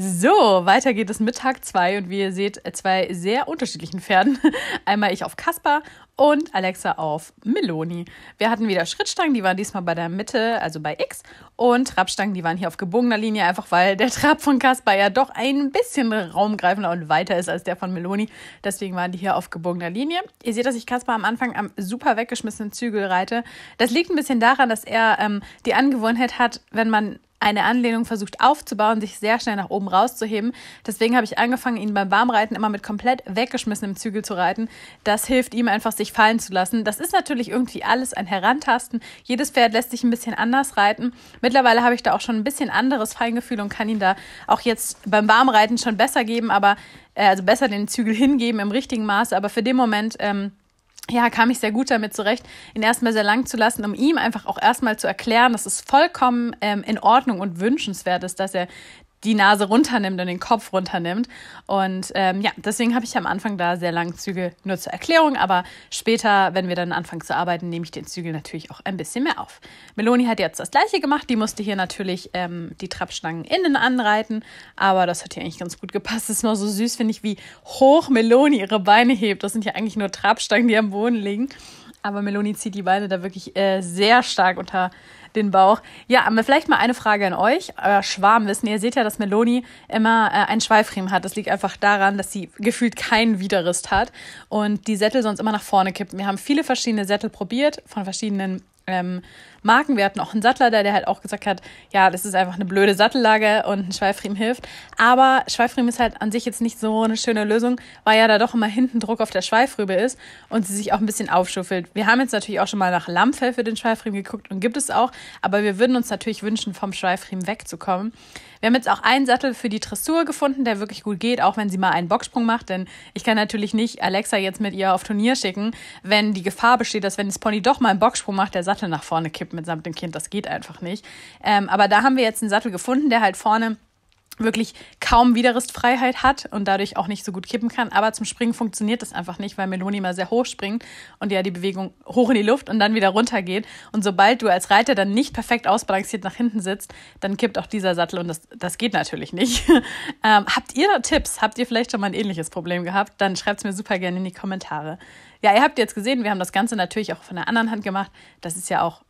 So, weiter geht es mit Tag 2 und wie ihr seht, zwei sehr unterschiedlichen Pferden. Einmal ich auf Kasper und Alexa auf Meloni. Wir hatten wieder Schrittstangen, die waren diesmal bei der Mitte, also bei X, und Trabstangen, die waren hier auf gebogener Linie, einfach weil der Trab von Kasper ja doch ein bisschen raumgreifender und weiter ist als der von Meloni. Deswegen waren die hier auf gebogener Linie. Ihr seht, dass ich Kasper am Anfang am super weggeschmissenen Zügel reite. Das liegt ein bisschen daran, dass er ähm, die Angewohnheit hat, wenn man eine Anlehnung versucht aufzubauen, sich sehr schnell nach oben rauszuheben. Deswegen habe ich angefangen, ihn beim Warmreiten immer mit komplett weggeschmissenem Zügel zu reiten. Das hilft ihm einfach, sich fallen zu lassen. Das ist natürlich irgendwie alles ein Herantasten. Jedes Pferd lässt sich ein bisschen anders reiten. Mittlerweile habe ich da auch schon ein bisschen anderes Feingefühl und kann ihn da auch jetzt beim Warmreiten schon besser geben, aber äh, also besser den Zügel hingeben im richtigen Maße. Aber für den Moment ähm, ja, kam ich sehr gut damit zurecht, ihn erstmal sehr lang zu lassen, um ihm einfach auch erstmal zu erklären, dass es vollkommen ähm, in Ordnung und wünschenswert ist, dass er die Nase runternimmt und den Kopf runternimmt. Und ähm, ja, deswegen habe ich am Anfang da sehr lange Zügel nur zur Erklärung, aber später, wenn wir dann anfangen zu arbeiten, nehme ich den Zügel natürlich auch ein bisschen mehr auf. Meloni hat jetzt das gleiche gemacht, die musste hier natürlich ähm, die Trappstangen innen anreiten, aber das hat hier eigentlich ganz gut gepasst. Es ist nur so süß, finde ich, wie hoch Meloni ihre Beine hebt. Das sind ja eigentlich nur Trappstangen, die am Boden liegen. Aber Meloni zieht die Beine da wirklich äh, sehr stark unter den Bauch. Ja, aber vielleicht mal eine Frage an euch. Euer Schwarmwissen. Ihr seht ja, dass Meloni immer äh, ein Schweifriemen hat. Das liegt einfach daran, dass sie gefühlt keinen Widerrist hat und die Sättel sonst immer nach vorne kippen. Wir haben viele verschiedene Sättel probiert von verschiedenen ähm, Marken. Wir hatten auch einen Sattler da, der halt auch gesagt hat, ja, das ist einfach eine blöde Sattellage und ein Schweifriemen hilft. Aber Schweifriemen ist halt an sich jetzt nicht so eine schöne Lösung, weil ja da doch immer hinten Druck auf der Schweifrübe ist und sie sich auch ein bisschen aufschuffelt. Wir haben jetzt natürlich auch schon mal nach Lammfell für den Schweifriemen geguckt und gibt es auch, aber wir würden uns natürlich wünschen, vom Schweifriemen wegzukommen. Wir haben jetzt auch einen Sattel für die Dressur gefunden, der wirklich gut geht, auch wenn sie mal einen Bocksprung macht. Denn ich kann natürlich nicht Alexa jetzt mit ihr auf Turnier schicken, wenn die Gefahr besteht, dass wenn das Pony doch mal einen Bocksprung macht, der Sattel nach vorne kippt mitsamt dem Kind. Das geht einfach nicht. Ähm, aber da haben wir jetzt einen Sattel gefunden, der halt vorne wirklich kaum Widerrissfreiheit hat und dadurch auch nicht so gut kippen kann. Aber zum Springen funktioniert das einfach nicht, weil Meloni mal sehr hoch springt und ja die Bewegung hoch in die Luft und dann wieder runter geht. Und sobald du als Reiter dann nicht perfekt ausbalanciert nach hinten sitzt, dann kippt auch dieser Sattel und das, das geht natürlich nicht. ähm, habt ihr da Tipps? Habt ihr vielleicht schon mal ein ähnliches Problem gehabt? Dann schreibt es mir super gerne in die Kommentare. Ja, ihr habt jetzt gesehen, wir haben das Ganze natürlich auch von der anderen Hand gemacht. Das ist ja auch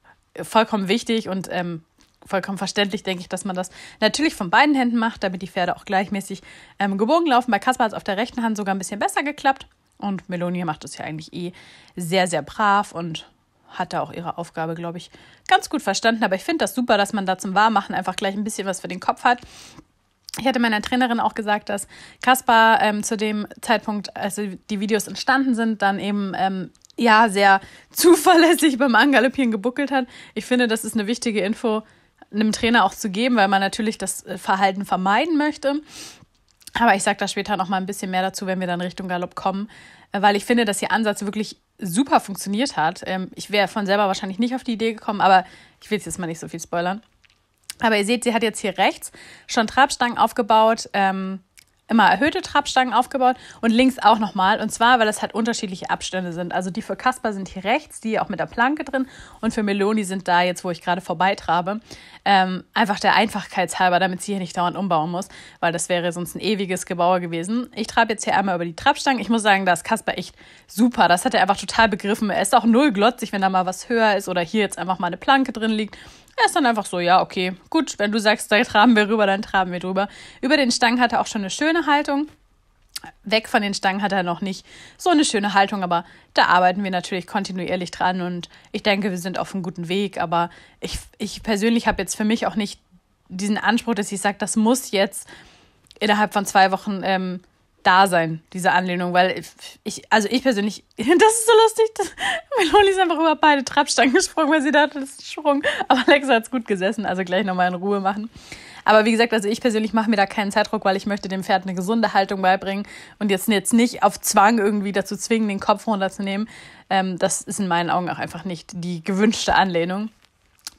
vollkommen wichtig und ähm, vollkommen verständlich, denke ich, dass man das natürlich von beiden Händen macht, damit die Pferde auch gleichmäßig ähm, gebogen laufen. Bei Kaspar hat es auf der rechten Hand sogar ein bisschen besser geklappt. Und Melonie macht es ja eigentlich eh sehr, sehr brav und hat da auch ihre Aufgabe, glaube ich, ganz gut verstanden. Aber ich finde das super, dass man da zum Wahrmachen einfach gleich ein bisschen was für den Kopf hat. Ich hatte meiner Trainerin auch gesagt, dass Kaspar ähm, zu dem Zeitpunkt, als die Videos entstanden sind, dann eben ähm, ja sehr zuverlässig beim Angaloppieren gebuckelt hat. Ich finde, das ist eine wichtige Info einem Trainer auch zu geben, weil man natürlich das äh, Verhalten vermeiden möchte. Aber ich sage da später noch mal ein bisschen mehr dazu, wenn wir dann Richtung Galopp kommen, äh, weil ich finde, dass ihr Ansatz wirklich super funktioniert hat. Ähm, ich wäre von selber wahrscheinlich nicht auf die Idee gekommen, aber ich will jetzt mal nicht so viel spoilern. Aber ihr seht, sie hat jetzt hier rechts schon Trabstangen aufgebaut. Ähm, immer erhöhte Trabstangen aufgebaut und links auch nochmal. Und zwar, weil das halt unterschiedliche Abstände sind. Also die für Kasper sind hier rechts, die auch mit der Planke drin. Und für Meloni sind da jetzt, wo ich gerade vorbeitrabe, ähm, einfach der Einfachkeitshalber, damit sie hier nicht dauernd umbauen muss, weil das wäre sonst ein ewiges Gebauer gewesen. Ich trabe jetzt hier einmal über die Trabstangen. Ich muss sagen, da ist Kasper echt super. Das hat er einfach total begriffen. Er ist auch null glotzig, wenn da mal was höher ist oder hier jetzt einfach mal eine Planke drin liegt er ist dann einfach so, ja, okay, gut, wenn du sagst, da traben wir rüber, dann traben wir drüber. Über den Stangen hat er auch schon eine schöne Haltung. Weg von den Stangen hat er noch nicht so eine schöne Haltung, aber da arbeiten wir natürlich kontinuierlich dran und ich denke, wir sind auf einem guten Weg. Aber ich, ich persönlich habe jetzt für mich auch nicht diesen Anspruch, dass ich sage, das muss jetzt innerhalb von zwei Wochen ähm, da sein, diese Anlehnung, weil ich, also ich persönlich, das ist so lustig, dass Meloni ist einfach über beide Trappstangen gesprungen, weil sie dachte, das ist ein Sprung. Aber Alexa hat es gut gesessen, also gleich nochmal in Ruhe machen. Aber wie gesagt, also ich persönlich mache mir da keinen Zeitdruck, weil ich möchte dem Pferd eine gesunde Haltung beibringen und jetzt, jetzt nicht auf Zwang irgendwie dazu zwingen, den Kopf runterzunehmen. Ähm, das ist in meinen Augen auch einfach nicht die gewünschte Anlehnung.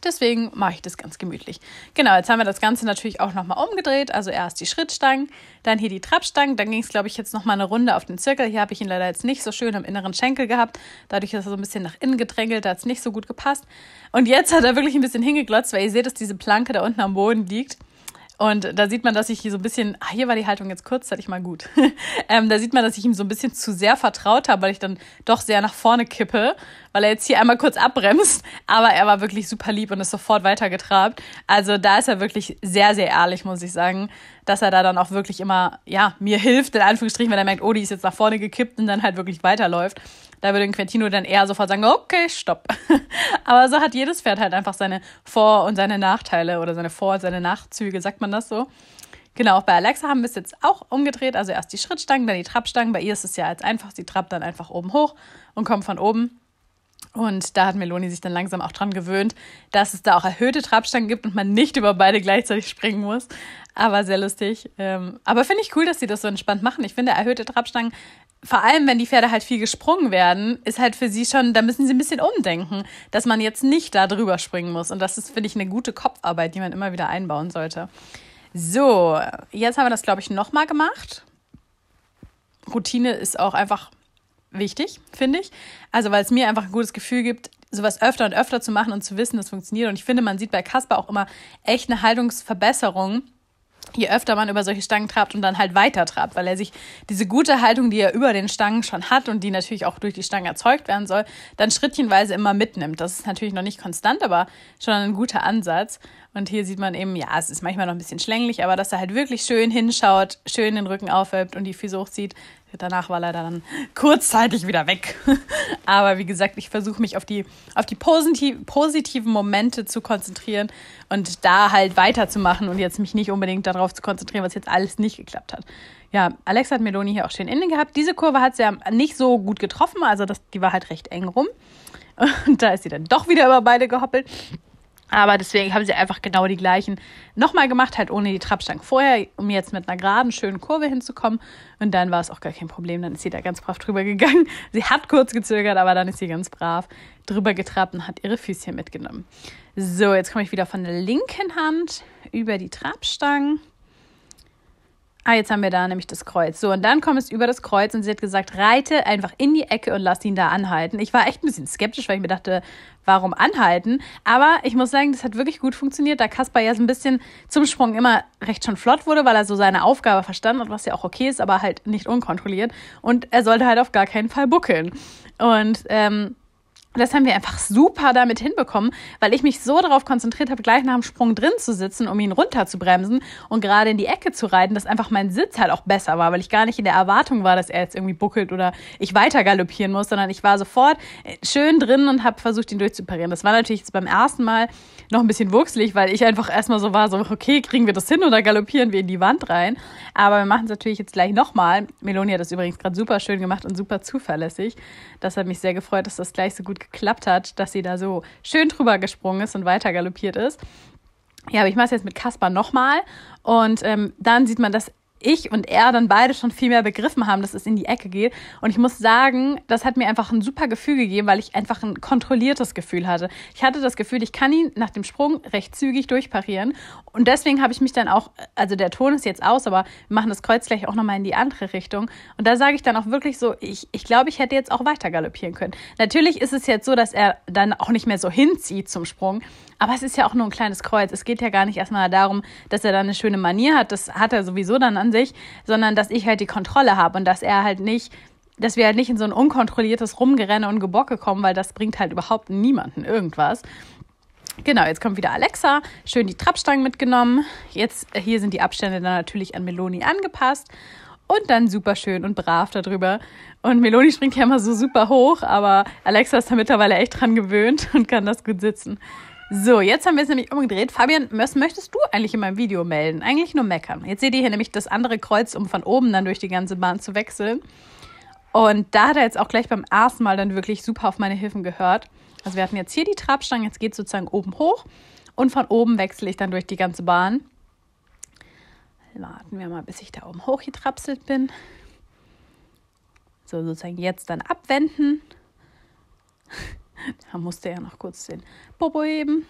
Deswegen mache ich das ganz gemütlich. Genau, jetzt haben wir das Ganze natürlich auch nochmal umgedreht. Also erst die Schrittstangen, dann hier die Trappstangen. Dann ging es, glaube ich, jetzt nochmal eine Runde auf den Zirkel. Hier habe ich ihn leider jetzt nicht so schön am inneren Schenkel gehabt. Dadurch ist er so ein bisschen nach innen gedrängelt. Da hat es nicht so gut gepasst. Und jetzt hat er wirklich ein bisschen hingeglotzt, weil ihr seht, dass diese Planke da unten am Boden liegt. Und da sieht man, dass ich hier so ein bisschen, ah, hier war die Haltung jetzt kurz, hatte ich mal gut. ähm, da sieht man, dass ich ihm so ein bisschen zu sehr vertraut habe, weil ich dann doch sehr nach vorne kippe, weil er jetzt hier einmal kurz abbremst. Aber er war wirklich super lieb und ist sofort weitergetrabt. Also da ist er wirklich sehr, sehr ehrlich, muss ich sagen, dass er da dann auch wirklich immer, ja, mir hilft, in Anführungsstrichen, wenn er merkt, oh, die ist jetzt nach vorne gekippt und dann halt wirklich weiterläuft. Da würde ein Quentino dann eher sofort sagen, okay, stopp. Aber so hat jedes Pferd halt einfach seine Vor- und seine Nachteile oder seine Vor- und seine Nachzüge, sagt man das so. Genau, auch bei Alexa haben wir es jetzt auch umgedreht. Also erst die Schrittstangen, dann die Trabstangen. Bei ihr ist es ja als einfach, sie trappt dann einfach oben hoch und kommt von oben. Und da hat Meloni sich dann langsam auch dran gewöhnt, dass es da auch erhöhte Trabstangen gibt und man nicht über beide gleichzeitig springen muss. Aber sehr lustig. Ähm, aber finde ich cool, dass sie das so entspannt machen. Ich finde, erhöhte Trabstangen vor allem, wenn die Pferde halt viel gesprungen werden, ist halt für sie schon, da müssen sie ein bisschen umdenken, dass man jetzt nicht da drüber springen muss. Und das ist, finde ich, eine gute Kopfarbeit, die man immer wieder einbauen sollte. So, jetzt haben wir das, glaube ich, nochmal gemacht. Routine ist auch einfach wichtig, finde ich. Also, weil es mir einfach ein gutes Gefühl gibt, sowas öfter und öfter zu machen und zu wissen, das funktioniert. Und ich finde, man sieht bei Casper auch immer echt eine Haltungsverbesserung je öfter man über solche Stangen trabt und dann halt weiter trabt, weil er sich diese gute Haltung, die er über den Stangen schon hat und die natürlich auch durch die Stangen erzeugt werden soll, dann schrittchenweise immer mitnimmt. Das ist natürlich noch nicht konstant, aber schon ein guter Ansatz. Und hier sieht man eben, ja, es ist manchmal noch ein bisschen schlänglich, aber dass er halt wirklich schön hinschaut, schön den Rücken aufhebt und die Füße hochzieht. Danach war er dann kurzzeitig wieder weg. aber wie gesagt, ich versuche mich auf die, auf die positiv, positiven Momente zu konzentrieren und da halt weiterzumachen und jetzt mich nicht unbedingt darauf zu konzentrieren, was jetzt alles nicht geklappt hat. Ja, Alex hat Meloni hier auch schön innen gehabt. Diese Kurve hat sie ja nicht so gut getroffen, also das, die war halt recht eng rum. Und da ist sie dann doch wieder über beide gehoppelt. Aber deswegen haben sie einfach genau die gleichen nochmal gemacht, halt ohne die Trabstangen vorher, um jetzt mit einer geraden, schönen Kurve hinzukommen. Und dann war es auch gar kein Problem. Dann ist sie da ganz brav drüber gegangen. Sie hat kurz gezögert, aber dann ist sie ganz brav drüber getrappt und hat ihre Füßchen mitgenommen. So, jetzt komme ich wieder von der linken Hand über die Trabstangen Ah, jetzt haben wir da nämlich das Kreuz. So, und dann kommt es über das Kreuz und sie hat gesagt, reite einfach in die Ecke und lass ihn da anhalten. Ich war echt ein bisschen skeptisch, weil ich mir dachte, warum anhalten? Aber ich muss sagen, das hat wirklich gut funktioniert, da Kaspar ja so ein bisschen zum Sprung immer recht schon flott wurde, weil er so seine Aufgabe verstanden hat, was ja auch okay ist, aber halt nicht unkontrolliert. Und er sollte halt auf gar keinen Fall buckeln. Und ähm, und das haben wir einfach super damit hinbekommen, weil ich mich so darauf konzentriert habe, gleich nach dem Sprung drin zu sitzen, um ihn runterzubremsen und gerade in die Ecke zu reiten, dass einfach mein Sitz halt auch besser war, weil ich gar nicht in der Erwartung war, dass er jetzt irgendwie buckelt oder ich weiter galoppieren muss, sondern ich war sofort äh, schön drin und habe versucht, ihn durchzuparieren. Das war natürlich jetzt beim ersten Mal noch ein bisschen wuchselig, weil ich einfach erstmal so war, so, okay, kriegen wir das hin oder galoppieren wir in die Wand rein? Aber wir machen es natürlich jetzt gleich nochmal. Meloni hat das übrigens gerade super schön gemacht und super zuverlässig. Das hat mich sehr gefreut, dass das gleich so gut geklappt hat, dass sie da so schön drüber gesprungen ist und weiter galoppiert ist. Ja, aber ich mache es jetzt mit Kasper nochmal und ähm, dann sieht man, dass ich und er dann beide schon viel mehr begriffen haben, dass es in die Ecke geht. Und ich muss sagen, das hat mir einfach ein super Gefühl gegeben, weil ich einfach ein kontrolliertes Gefühl hatte. Ich hatte das Gefühl, ich kann ihn nach dem Sprung recht zügig durchparieren. Und deswegen habe ich mich dann auch, also der Ton ist jetzt aus, aber wir machen das Kreuz gleich auch nochmal in die andere Richtung. Und da sage ich dann auch wirklich so, ich, ich glaube, ich hätte jetzt auch weiter galoppieren können. Natürlich ist es jetzt so, dass er dann auch nicht mehr so hinzieht zum Sprung. Aber es ist ja auch nur ein kleines Kreuz. Es geht ja gar nicht erstmal darum, dass er da eine schöne Manier hat. Das hat er sowieso dann an sich, sondern dass ich halt die Kontrolle habe und dass er halt nicht dass wir halt nicht in so ein unkontrolliertes Rumgerenne und Gebocke kommen, weil das bringt halt überhaupt niemanden irgendwas. Genau, jetzt kommt wieder Alexa, schön die Trappstangen mitgenommen. Jetzt äh, hier sind die Abstände dann natürlich an Meloni angepasst und dann super schön und brav darüber. Und Meloni springt ja immer so super hoch, aber Alexa ist da mittlerweile echt dran gewöhnt und kann das gut sitzen. So, jetzt haben wir es nämlich umgedreht. Fabian, was möchtest du eigentlich in meinem Video melden? Eigentlich nur meckern. Jetzt seht ihr hier nämlich das andere Kreuz, um von oben dann durch die ganze Bahn zu wechseln. Und da hat er jetzt auch gleich beim ersten Mal dann wirklich super auf meine Hilfen gehört. Also wir hatten jetzt hier die Trabstange, jetzt geht es sozusagen oben hoch und von oben wechsle ich dann durch die ganze Bahn. Warten wir mal, bis ich da oben hochgetrapselt bin. So, sozusagen jetzt dann abwenden. Da musste er noch kurz den Popo heben.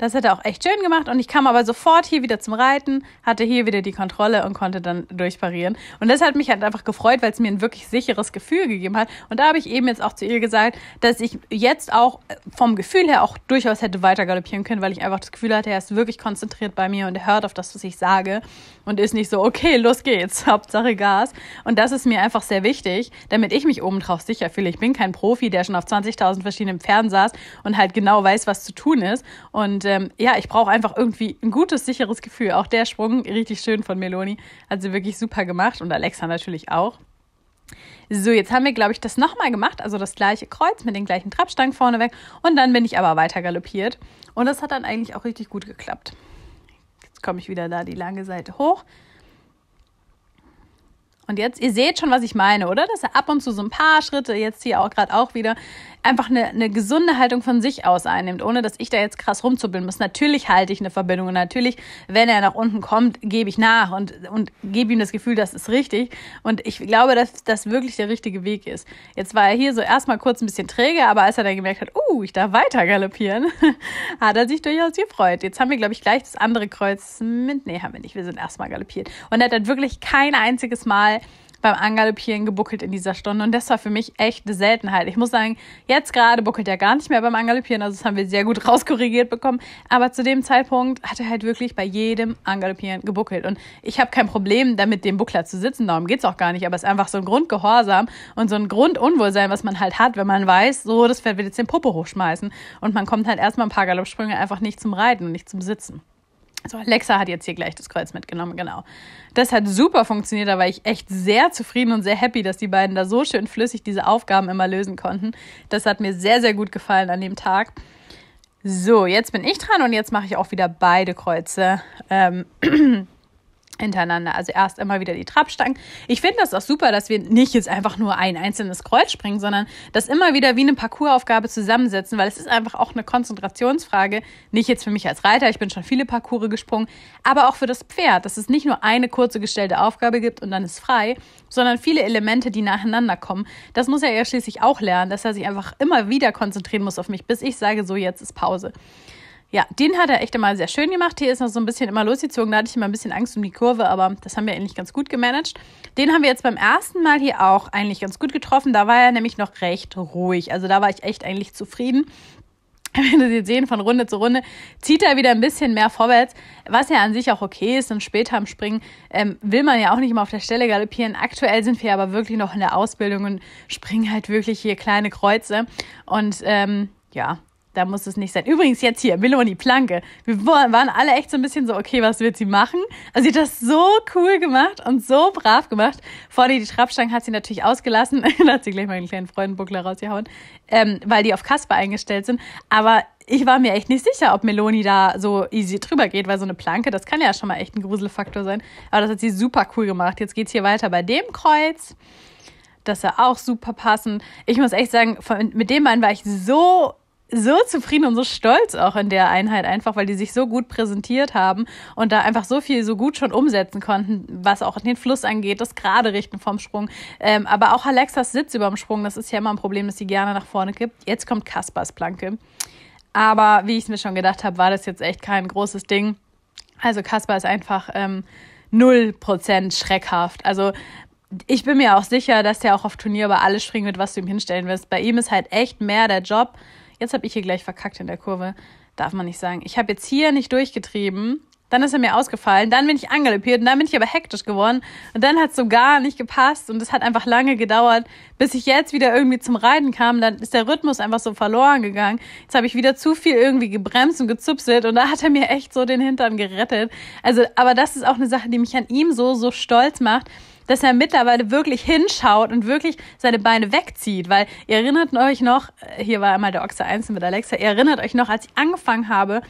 Das hat er auch echt schön gemacht und ich kam aber sofort hier wieder zum Reiten, hatte hier wieder die Kontrolle und konnte dann durchparieren. Und das hat mich halt einfach gefreut, weil es mir ein wirklich sicheres Gefühl gegeben hat. Und da habe ich eben jetzt auch zu ihr gesagt, dass ich jetzt auch äh, vom Gefühl her auch durchaus hätte weiter galoppieren können, weil ich einfach das Gefühl hatte, er ist wirklich konzentriert bei mir und er hört auf das, was ich sage und ist nicht so, okay, los geht's, Hauptsache Gas. Und das ist mir einfach sehr wichtig, damit ich mich obendrauf sicher fühle. Ich bin kein Profi, der schon auf 20.000 verschiedenen Pferden saß und halt genau weiß, was zu tun ist. Und ähm, ja, ich brauche einfach irgendwie ein gutes, sicheres Gefühl. Auch der Sprung, richtig schön von Meloni. Hat sie wirklich super gemacht und Alexa natürlich auch. So, jetzt haben wir, glaube ich, das nochmal gemacht, also das gleiche Kreuz mit den gleichen Trappstangen vorneweg. Und dann bin ich aber weiter galoppiert. Und das hat dann eigentlich auch richtig gut geklappt. Jetzt komme ich wieder da die lange Seite hoch. Und jetzt, ihr seht schon, was ich meine, oder? Dass er ab und zu so ein paar Schritte, jetzt hier auch gerade auch wieder, einfach eine, eine gesunde Haltung von sich aus einnimmt, ohne dass ich da jetzt krass rumzubilden muss. Natürlich halte ich eine Verbindung und natürlich, wenn er nach unten kommt, gebe ich nach und, und gebe ihm das Gefühl, das ist richtig. Und ich glaube, dass das wirklich der richtige Weg ist. Jetzt war er hier so erstmal kurz ein bisschen träge, aber als er dann gemerkt hat, uh, ich darf weiter galoppieren, hat er sich durchaus gefreut. Jetzt haben wir, glaube ich, gleich das andere Kreuz mit. Nee, haben wir nicht. Wir sind erstmal galoppiert. Und er hat dann wirklich kein einziges Mal beim Angaloppieren gebuckelt in dieser Stunde. Und das war für mich echt eine Seltenheit. Ich muss sagen, jetzt gerade buckelt er gar nicht mehr beim Angaloppieren. Also das haben wir sehr gut rauskorrigiert bekommen. Aber zu dem Zeitpunkt hat er halt wirklich bei jedem Angaloppieren gebuckelt. Und ich habe kein Problem damit, dem Buckler zu sitzen. Darum geht es auch gar nicht. Aber es ist einfach so ein Grundgehorsam und so ein Grundunwohlsein, was man halt hat, wenn man weiß, so, das Pferd wird jetzt den Popo hochschmeißen. Und man kommt halt erstmal ein paar Galoppsprünge einfach nicht zum Reiten und nicht zum Sitzen. So, Alexa hat jetzt hier gleich das Kreuz mitgenommen, genau. Das hat super funktioniert, da war ich echt sehr zufrieden und sehr happy, dass die beiden da so schön flüssig diese Aufgaben immer lösen konnten. Das hat mir sehr, sehr gut gefallen an dem Tag. So, jetzt bin ich dran und jetzt mache ich auch wieder beide Kreuze. Ähm hintereinander. Also erst immer wieder die Trabstangen. Ich finde das auch super, dass wir nicht jetzt einfach nur ein einzelnes Kreuz springen, sondern das immer wieder wie eine Parcoursaufgabe zusammensetzen, weil es ist einfach auch eine Konzentrationsfrage. Nicht jetzt für mich als Reiter, ich bin schon viele Parcours gesprungen, aber auch für das Pferd, dass es nicht nur eine kurze gestellte Aufgabe gibt und dann ist frei, sondern viele Elemente, die nacheinander kommen. Das muss er ja schließlich auch lernen, dass er sich einfach immer wieder konzentrieren muss auf mich, bis ich sage, so jetzt ist Pause. Ja, den hat er echt immer sehr schön gemacht. Hier ist noch so ein bisschen immer losgezogen. Da hatte ich immer ein bisschen Angst um die Kurve, aber das haben wir eigentlich ganz gut gemanagt. Den haben wir jetzt beim ersten Mal hier auch eigentlich ganz gut getroffen. Da war er nämlich noch recht ruhig. Also da war ich echt eigentlich zufrieden. Wenn Sie sehen, von Runde zu Runde zieht er wieder ein bisschen mehr vorwärts, was ja an sich auch okay ist. Und später am Springen ähm, will man ja auch nicht immer auf der Stelle galoppieren. Aktuell sind wir aber wirklich noch in der Ausbildung und springen halt wirklich hier kleine Kreuze. Und ähm, ja, da muss es nicht sein. Übrigens jetzt hier, Meloni Planke. Wir waren alle echt so ein bisschen so, okay, was wird sie machen? Also sie hat das so cool gemacht und so brav gemacht. Vorne die Trappstangen hat sie natürlich ausgelassen. da hat sie gleich mal einen kleinen Freundenbuckler rausgehauen, ähm, weil die auf Kasper eingestellt sind. Aber ich war mir echt nicht sicher, ob Meloni da so easy drüber geht, weil so eine Planke, das kann ja schon mal echt ein Gruselfaktor sein. Aber das hat sie super cool gemacht. Jetzt geht es hier weiter bei dem Kreuz. Das ist ja auch super passend. Ich muss echt sagen, mit dem Mann war ich so so zufrieden und so stolz auch in der Einheit einfach, weil die sich so gut präsentiert haben und da einfach so viel so gut schon umsetzen konnten, was auch den Fluss angeht, das gerade richten vom Sprung. Ähm, aber auch Alexas Sitz über dem Sprung, das ist ja immer ein Problem, dass sie gerne nach vorne kippt. Jetzt kommt Kaspars Planke. Aber wie ich es mir schon gedacht habe, war das jetzt echt kein großes Ding. Also Kaspar ist einfach ähm, 0% schreckhaft. Also ich bin mir auch sicher, dass der auch auf Turnier über alles springen wird, was du ihm hinstellen wirst. Bei ihm ist halt echt mehr der Job, Jetzt habe ich hier gleich verkackt in der Kurve. Darf man nicht sagen. Ich habe jetzt hier nicht durchgetrieben. Dann ist er mir ausgefallen, dann bin ich angaloppiert und dann bin ich aber hektisch geworden und dann hat es so gar nicht gepasst und es hat einfach lange gedauert, bis ich jetzt wieder irgendwie zum Reiten kam. Dann ist der Rhythmus einfach so verloren gegangen. Jetzt habe ich wieder zu viel irgendwie gebremst und gezupselt und da hat er mir echt so den Hintern gerettet. Also, aber das ist auch eine Sache, die mich an ihm so, so stolz macht, dass er mittlerweile wirklich hinschaut und wirklich seine Beine wegzieht. Weil ihr erinnert euch noch, äh, hier war einmal der Ochse 1 mit Alexa, ihr erinnert euch noch, als ich angefangen habe,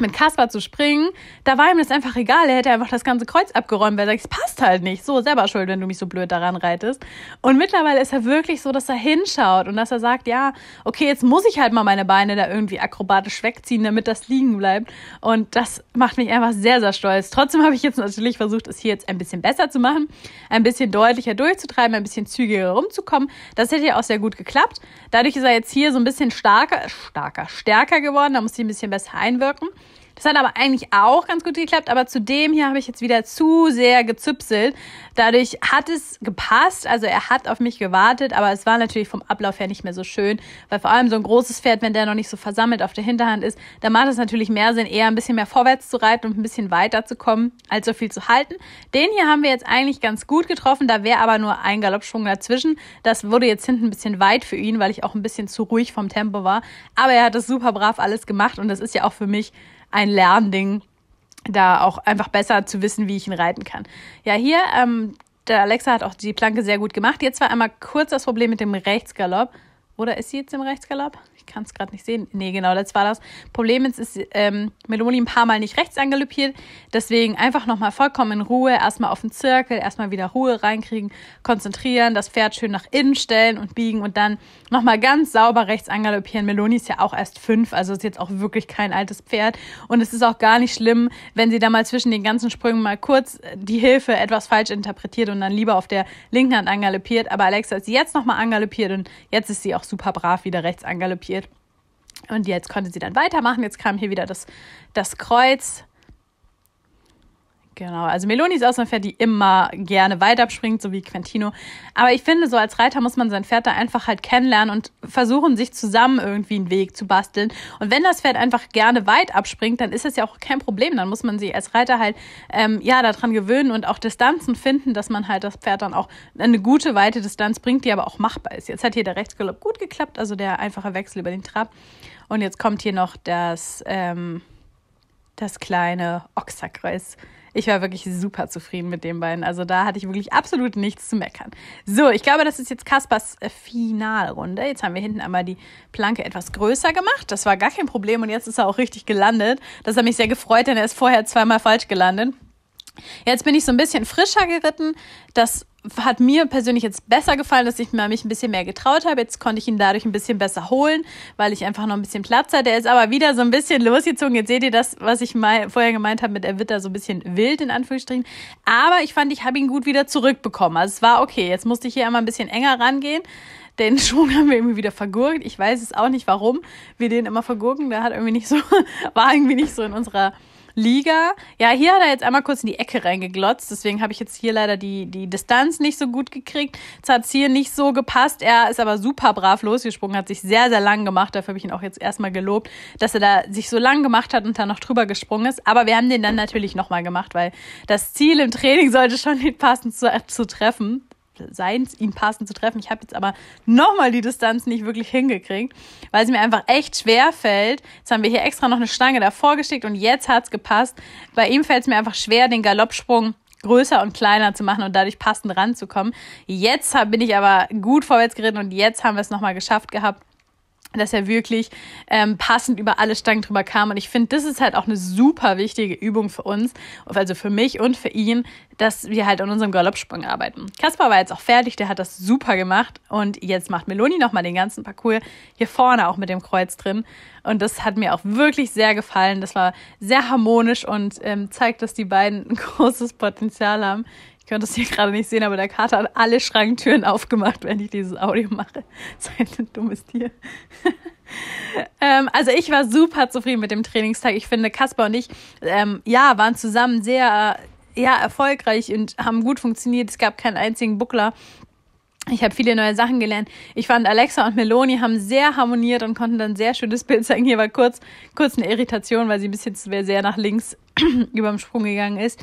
mit Kaspar zu springen, da war ihm das einfach egal. Er hätte einfach das ganze Kreuz abgeräumt, weil er sagt, es passt halt nicht. So, selber schuld, wenn du mich so blöd daran reitest. Und mittlerweile ist er wirklich so, dass er hinschaut und dass er sagt, ja, okay, jetzt muss ich halt mal meine Beine da irgendwie akrobatisch wegziehen, damit das liegen bleibt. Und das macht mich einfach sehr, sehr stolz. Trotzdem habe ich jetzt natürlich versucht, es hier jetzt ein bisschen besser zu machen, ein bisschen deutlicher durchzutreiben, ein bisschen zügiger rumzukommen. Das hätte ja auch sehr gut geklappt. Dadurch ist er jetzt hier so ein bisschen starker, starker, stärker geworden. Da muss ich ein bisschen besser einwirken. Das hat aber eigentlich auch ganz gut geklappt, aber zudem hier habe ich jetzt wieder zu sehr gezüpselt. Dadurch hat es gepasst, also er hat auf mich gewartet, aber es war natürlich vom Ablauf her nicht mehr so schön, weil vor allem so ein großes Pferd, wenn der noch nicht so versammelt auf der Hinterhand ist, da macht es natürlich mehr Sinn, eher ein bisschen mehr vorwärts zu reiten und ein bisschen weiter zu kommen, als so viel zu halten. Den hier haben wir jetzt eigentlich ganz gut getroffen, da wäre aber nur ein Galoppschwung dazwischen. Das wurde jetzt hinten ein bisschen weit für ihn, weil ich auch ein bisschen zu ruhig vom Tempo war. Aber er hat das super brav alles gemacht und das ist ja auch für mich ein Lernding, da auch einfach besser zu wissen, wie ich ihn reiten kann. Ja, hier, ähm, der Alexa hat auch die Planke sehr gut gemacht. Jetzt war einmal kurz das Problem mit dem Rechtsgalopp. Oder ist sie jetzt im Rechtsgalopp? Ich kann es gerade nicht sehen. Nee, genau, das war das. Problem ist, ist ähm, Meloni ein paar Mal nicht rechts angaloppiert. Deswegen einfach nochmal vollkommen in Ruhe, erstmal auf den Zirkel, erstmal wieder Ruhe reinkriegen, konzentrieren, das Pferd schön nach innen stellen und biegen und dann nochmal ganz sauber rechts angaloppieren. Meloni ist ja auch erst fünf, also ist jetzt auch wirklich kein altes Pferd. Und es ist auch gar nicht schlimm, wenn sie da mal zwischen den ganzen Sprüngen mal kurz äh, die Hilfe etwas falsch interpretiert und dann lieber auf der linken Hand angaloppiert. Aber Alexa ist jetzt nochmal angaloppiert und jetzt ist sie auch super brav wieder rechts angaloppiert. Und jetzt konnte sie dann weitermachen. Jetzt kam hier wieder das, das Kreuz Genau, also Meloni ist auch so ein Pferd, die immer gerne weit abspringt, so wie Quentino. Aber ich finde, so als Reiter muss man sein Pferd da einfach halt kennenlernen und versuchen, sich zusammen irgendwie einen Weg zu basteln. Und wenn das Pferd einfach gerne weit abspringt, dann ist das ja auch kein Problem. Dann muss man sich als Reiter halt ähm, ja daran gewöhnen und auch Distanzen finden, dass man halt das Pferd dann auch eine gute weite Distanz bringt, die aber auch machbar ist. Jetzt hat hier der Rechtsgalopp gut geklappt, also der einfache Wechsel über den Trab. Und jetzt kommt hier noch das, ähm, das kleine Ochserkreuz ich war wirklich super zufrieden mit den beiden. Also da hatte ich wirklich absolut nichts zu meckern. So, ich glaube, das ist jetzt Kaspers äh, Finalrunde. Jetzt haben wir hinten einmal die Planke etwas größer gemacht. Das war gar kein Problem und jetzt ist er auch richtig gelandet. Das hat mich sehr gefreut, denn er ist vorher zweimal falsch gelandet. Jetzt bin ich so ein bisschen frischer geritten. Das hat mir persönlich jetzt besser gefallen, dass ich mich ein bisschen mehr getraut habe. Jetzt konnte ich ihn dadurch ein bisschen besser holen, weil ich einfach noch ein bisschen Platz hatte. Er ist aber wieder so ein bisschen losgezogen. Jetzt seht ihr das, was ich mal vorher gemeint habe mit er wird da so ein bisschen wild in Anführungsstrichen. Aber ich fand, ich habe ihn gut wieder zurückbekommen. Also es war okay. Jetzt musste ich hier einmal ein bisschen enger rangehen. Den Schwung haben wir irgendwie wieder vergurkt. Ich weiß es auch nicht, warum wir den immer vergurken. Der hat irgendwie nicht so, war irgendwie nicht so in unserer Liga. Ja, hier hat er jetzt einmal kurz in die Ecke reingeglotzt, deswegen habe ich jetzt hier leider die, die Distanz nicht so gut gekriegt. Es hat hier nicht so gepasst. Er ist aber super brav losgesprungen, hat sich sehr, sehr lang gemacht. Dafür habe ich ihn auch jetzt erstmal gelobt, dass er da sich so lang gemacht hat und dann noch drüber gesprungen ist. Aber wir haben den dann natürlich nochmal gemacht, weil das Ziel im Training sollte schon den passend zu, zu treffen. Seins, ihn passend zu treffen. Ich habe jetzt aber nochmal die Distanz nicht wirklich hingekriegt, weil es mir einfach echt schwer fällt. Jetzt haben wir hier extra noch eine Stange davor geschickt und jetzt hat es gepasst. Bei ihm fällt es mir einfach schwer, den Galoppsprung größer und kleiner zu machen und dadurch passend ranzukommen. Jetzt bin ich aber gut vorwärts geritten und jetzt haben wir es nochmal geschafft gehabt dass er wirklich ähm, passend über alle Stangen drüber kam. Und ich finde, das ist halt auch eine super wichtige Übung für uns, also für mich und für ihn, dass wir halt an unserem Galoppsprung arbeiten. Kaspar war jetzt auch fertig, der hat das super gemacht. Und jetzt macht Meloni nochmal den ganzen Parcours hier vorne auch mit dem Kreuz drin. Und das hat mir auch wirklich sehr gefallen. Das war sehr harmonisch und ähm, zeigt, dass die beiden ein großes Potenzial haben, ich konnte es hier gerade nicht sehen, aber der Kater hat alle Schranktüren aufgemacht, wenn ich dieses Audio mache. Seid ein dummes Tier. ähm, also ich war super zufrieden mit dem Trainingstag. Ich finde, Kasper und ich, ähm, ja, waren zusammen sehr, äh, ja, erfolgreich und haben gut funktioniert. Es gab keinen einzigen Buckler. Ich habe viele neue Sachen gelernt. Ich fand, Alexa und Meloni haben sehr harmoniert und konnten dann ein sehr schönes Bild zeigen. Hier war kurz, kurz eine Irritation, weil sie ein bisschen sehr nach links über dem Sprung gegangen ist.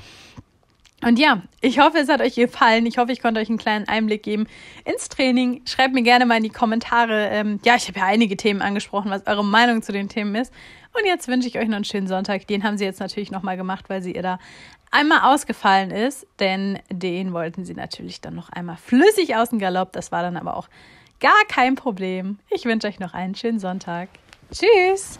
Und ja, ich hoffe, es hat euch gefallen. Ich hoffe, ich konnte euch einen kleinen Einblick geben ins Training. Schreibt mir gerne mal in die Kommentare. Ähm, ja, ich habe ja einige Themen angesprochen, was eure Meinung zu den Themen ist. Und jetzt wünsche ich euch noch einen schönen Sonntag. Den haben sie jetzt natürlich nochmal gemacht, weil sie ihr da einmal ausgefallen ist. Denn den wollten sie natürlich dann noch einmal flüssig aus dem Galopp. Das war dann aber auch gar kein Problem. Ich wünsche euch noch einen schönen Sonntag. Tschüss!